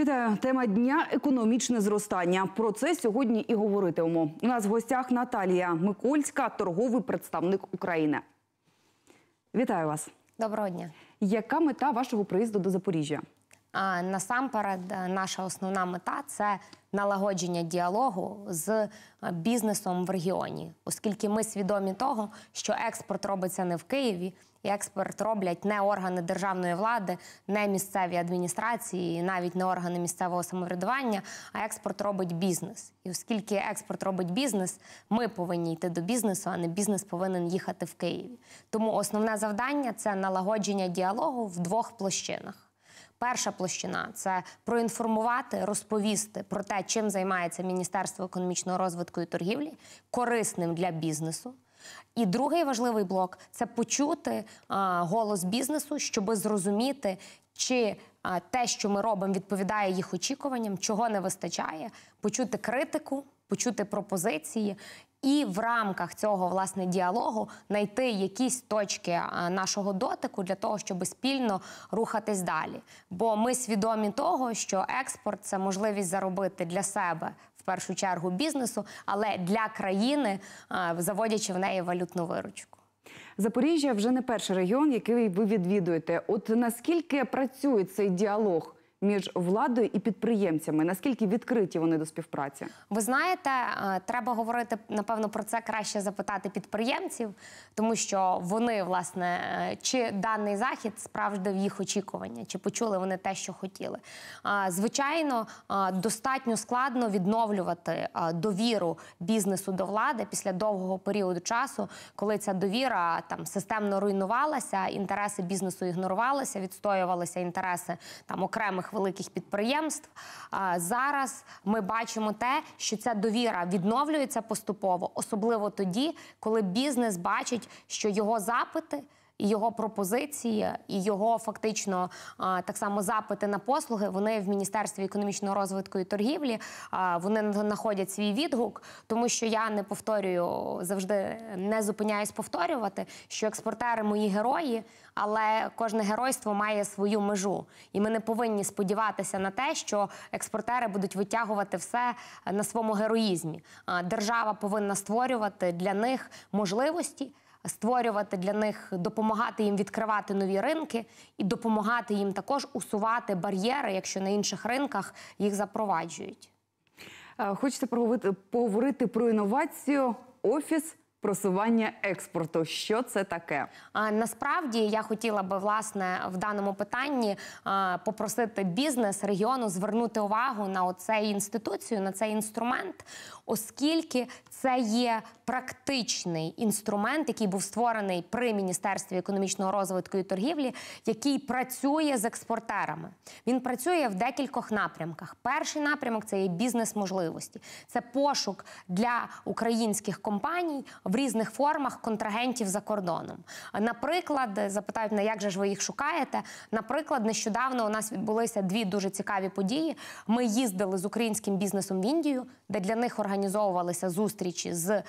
Вітаю тема дня економічне зростання. Про це сьогодні і говоритимемо. У нас в гостях Наталія Микольська, торговий представник України. Вітаю вас. Доброго дня. Яка мета вашого приїзду до Запоріжжя? Насамперед, е, наша основна мета це налагодження діалогу з е, бізнесом в регіоні, оскільки ми свідомі того, що експорт робиться не в Києві, і експорт роблять не органи державної влади, не місцеві адміністрації, навіть не органи місцевого самоврядування, а експорт робить бізнес. І оскільки експорт робить бізнес, ми повинні йти до бізнесу, а не бізнес повинен їхати в Києві. Тому основне завдання це налагодження діалогу в двох площинах. Перша площина це проінформувати, розповісти про те, чим займається Міністерство економічного розвитку і торгівлі, корисним для бізнесу. І другий важливий блок це почути голос бізнесу, щоб зрозуміти, чи те, що ми робимо, відповідає їх очікуванням, чого не вистачає, почути критику, почути пропозиції. І в рамках цього власне діалогу знайти якісь точки нашого дотику для того, щоб спільно рухатись далі. Бо ми свідомі того, що експорт це можливість заробити для себе в першу чергу бізнесу, але для країни, заводячи в неї валютну виручку. Запоріжжя вже не перший регіон, який ви відвідуєте. От наскільки працює цей діалог? між владою і підприємцями? Наскільки відкриті вони до співпраці? Ви знаєте, е, треба говорити напевно про це краще запитати підприємців, тому що вони власне е, чи даний захід справждив їх очікування, чи почули вони те, що хотіли? Звичайно, достатньо складно відновлювати довіру бізнесу до влади після довгого періоду часу, коли ця довіра там системно руйнувалася, інтереси бізнесу ігнорувалися, відстоювалися інтереси там окремих руках великих підприємств. Зараз ми бачимо те, що ця довіра відновлюється поступово, особливо тоді, коли бізнес бачить, що його запити і його пропозиції, і його фактично так само запити на послуги. Вони в міністерстві економічного розвитку і торгівлі вони знаходять свій відгук, тому що я не повторюю завжди не зупиняюсь повторювати, що експортери мої герої, але кожне геройство має свою межу, і ми не повинні сподіватися на те, що експортери будуть витягувати все на своєму героїзмі. Держава повинна створювати для них можливості створювати для них, допомагати їм відкривати нові ринки і допомагати їм також усувати бар'єри, якщо на інших ринках їх запроваджують. Е, хочете поговорити про інновацію, офіс просування експорту. Що це таке? Насправді я хотіла би власне в даному питанні попросити бізнес регіону звернути увагу на цей інституцію, на цей інструмент, оскільки це є практичний інструмент, який був створений при міністерстві економічного розвитку і торгівлі, який працює з експортерами. Він працює в декількох напрямках. Перший напрямок це є бізнес можливості, це пошук для українських компаній в різних формах контрагентів за кордоном. Наприклад, запитають на як же ж ви їх шукаєте. Наприклад, нещодавно у нас відбулися дві дуже цікаві події. Ми їздили з українським бізнесом в Індію, де для них організовувалися зустрічі з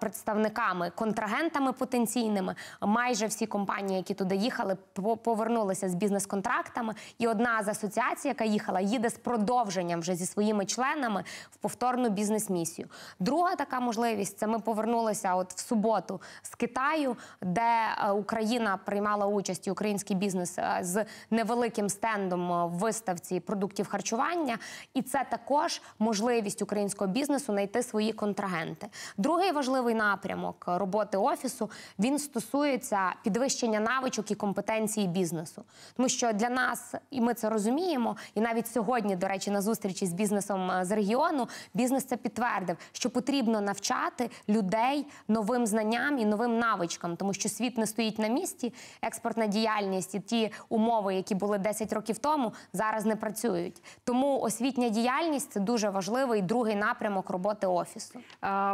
представниками контрагентами потенційними. Майже всі компанії, які туди їхали, повернулися з бізнес-контрактами. І одна з асоціацій, яка їхала, їде з продовженням вже зі своїми членами в повторну бізнес-місію. Друга така можливість це ми повернулися от в суботу з Китаю, де е, Україна приймала участь і український бізнес е, з невеликим стендом е, в виставці продуктів харчування, і це також можливість українського бізнесу знайти свої контрагенти. Другий важливий напрямок роботи офісу він стосується підвищення навичок і компетенції бізнесу, тому що для нас і ми це розуміємо, і навіть сьогодні, до речі, на зустрічі з бізнесом з регіону бізнес це підтвердив, що потрібно навчати людей новим знанням і новим навичкам, тому що світ не стоїть на місці. Експортна діяльність і ті умови, які були 10 років тому, зараз не працюють. Тому освітня діяльність це дуже важливий другий напрямок роботи офісу.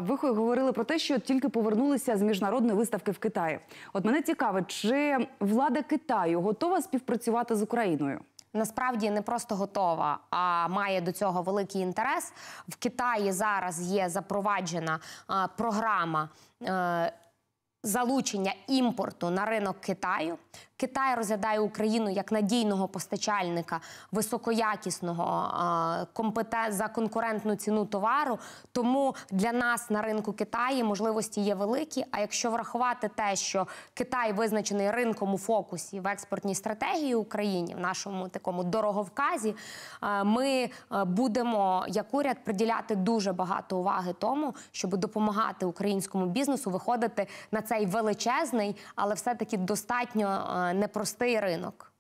Ви говорили про те, що тільки повернулися з міжнародної виставки в Китаї. От мене цікаво, чи влада Китаю готова співпрацювати з Україною? насправді не просто готова, а має до цього великий інтерес. В Китаї зараз є запроваджена програма е, залучення імпорту на ринок Китаю. Китай розглядає Україну як надійного постачальника високоякісного компетент за конкурентну ціну товару. Тому для нас на ринку Китаю можливості є великі. А якщо врахувати те, що Китай визначений ринком у фокусі в експортній стратегії Україні, в нашому такому дороговказі, ми е, будемо як уряд приділяти дуже багато уваги тому, щоб допомагати українському бізнесу виходити на цей величезний, але все таки достатньо. Е, непростий ринок.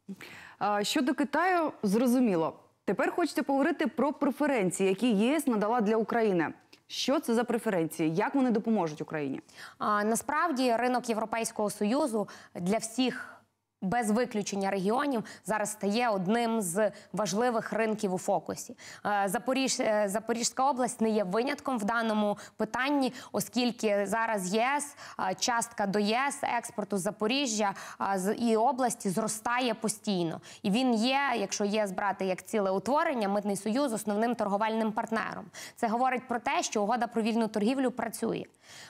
Щодо Китаю, зрозуміло. Тепер хочеться поговорити про преференції, які ЄС надала для України. Що це за преференції? Як вони допоможуть Україні? А, насправді ринок Європейського союзу для всіх без виключення регіонів зараз стає одним з важливих ринків у фокусі. Е, Запоріж, е, Запоріжська область не є винятком в даному питанні, оскільки зараз ЄС е, частка до ЄС експорту Запоріжжя і області зростає постійно. І він є, якщо ЄС брати як ціле утворення, митний союз основним торговельним партнером. Це говорить про те, що угода про вільну торгівлю працює.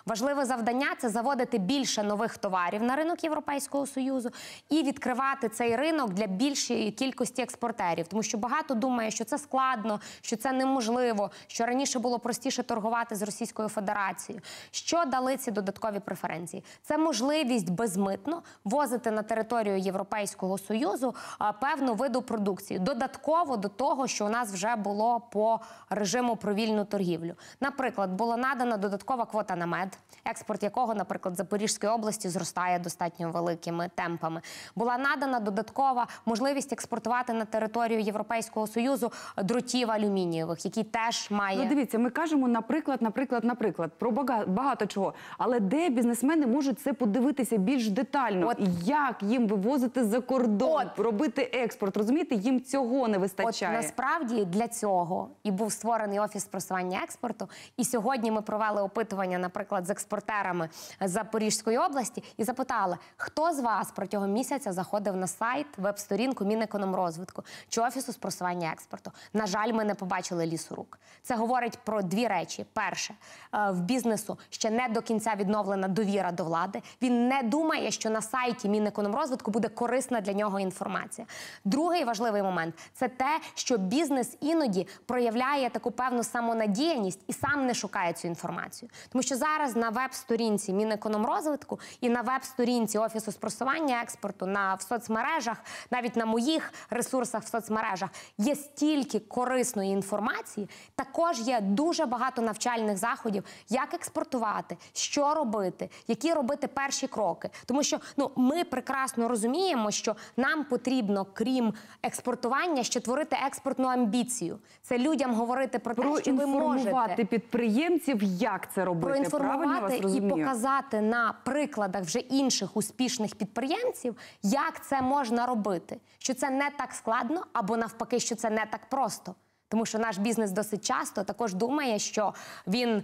Важливе завдання це заводити більше нових товарів на ринок Європейського союзу і відкривати цей ринок для більшої кількості експортерів, тому що багато думає, що це складно, що це неможливо, що раніше було простіше торгувати з Російською Федерацією. Що дали ці додаткові преференції? Це можливість безмитно возити на територію Європейського союзу певну виду продукції додатково до того, що у нас вже було по режиму про вільну торгівлю. Наприклад, була надана додаткова квота на мед, експорт якого, наприклад, Запорізької області зростає достатньо великими темпами була надана додаткова можливість експортувати на територію Європейського союзу дротів алюмінієвих, які теж має Ну дивіться. Ми кажемо, наприклад, наприклад, наприклад, про багато чого, але де бізнесмени можуть це подивитися більш детально, От. як їм вивозити за кордон, От. робити експорт. Розумієте, їм цього не вистачає. От насправді для цього і був створений офіс просування експорту. І сьогодні ми провели опитування, наприклад, з експортерами Запорізької області і запитали, хто з вас протягом місяця місяця заходив на сайт веб-сторінку Мінекономрозвитку чи офісу спросування експорту. На жаль, ми не побачили лісу рук. Це говорить про дві речі: перше, е, в бізнесу ще не до кінця відновлена довіра до влади. Він не думає, що на сайті Мінекономрозвитку буде корисна для нього інформація. Другий важливий момент це те, що бізнес іноді проявляє таку певну самонадіяність і сам не шукає цю інформацію, тому що зараз на веб-сторінці Мінекономрозвитку і на веб-сторінці офісу спросування експорту на в соцмережах, навіть на моїх ресурсах в соцмережах, є стільки корисної інформації. Також є дуже багато навчальних заходів, як експортувати, що робити, які робити перші кроки. Тому що ну ми прекрасно розуміємо, що нам потрібно, крім експортування, ще творити експортну амбіцію. Це людям говорити про те, що ви можете підприємців, як це робити, проінформувати Правильно і показати на прикладах вже інших успішних підприємців, як це можна робити, що це не так складно, або навпаки, що це не так просто. Тому що наш бізнес досить часто також думає, що він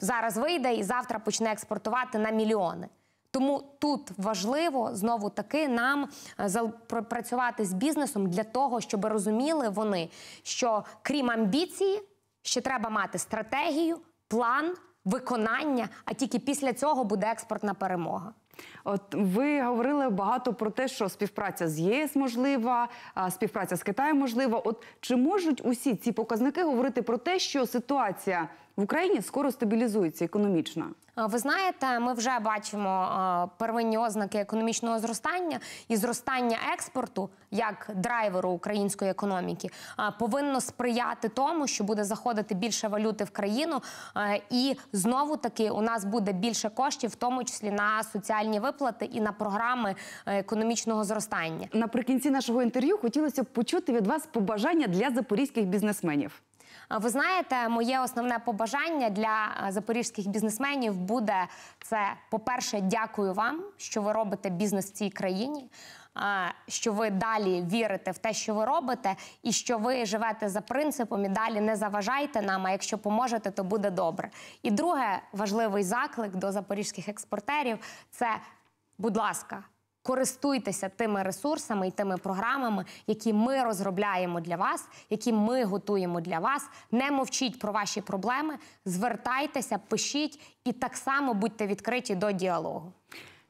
зараз вийде і завтра почне експортувати на мільйони. Тому тут важливо знову таки нам е, працювати з бізнесом для того, щоб розуміли вони, що крім амбіції, ще треба мати стратегію, план, виконання, а тільки після цього буде експортна перемога. От ви говорили багато про те, що співпраця з ЄС можлива, співпраця з Китаєм можлива. От чи можуть усі ці показники говорити про те, що ситуація в Україні скоро стабілізується економічно? Ви знаєте, ми вже бачимо первинні ознаки економічного зростання і зростання експорту як драйверу української економіки повинно сприяти тому, що буде заходити більше валюти в країну, і знову таки у нас буде більше коштів, в тому числі на соціальні соціальні виплати і на програми е, економічного зростання. Наприкінці нашого інтерв'ю хотілося б почути від вас побажання для запорізьких бізнесменів. Ви знаєте, моє основне побажання для е, запорізьких бізнесменів буде це по перше, дякую вам, що ви робите бізнес в цій країні що ви далі вірите в те, що ви робите, і що ви живете за принципом і далі не заважайте нам. А якщо поможете, то буде добре. І друге важливий заклик до запорізьких експортерів це, будь ласка. Користуйтеся тими ресурсами і тими програмами, які ми розробляємо для вас, які ми готуємо для вас. Не мовчіть про ваші проблеми, звертайтеся, пишіть і так само будьте відкриті до діалогу.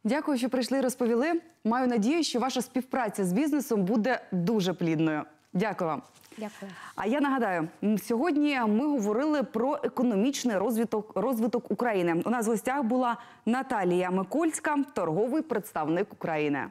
Дякую, що прийшли і розповіли. Маю надію, що ваша співпраця з бізнесом буде дуже плідною. Дякую вам. Дякую. А я нагадаю, сьогодні ми говорили про економічний розвиток розвиток України. У нас в гостях була Наталія Микольська, торговий представник України.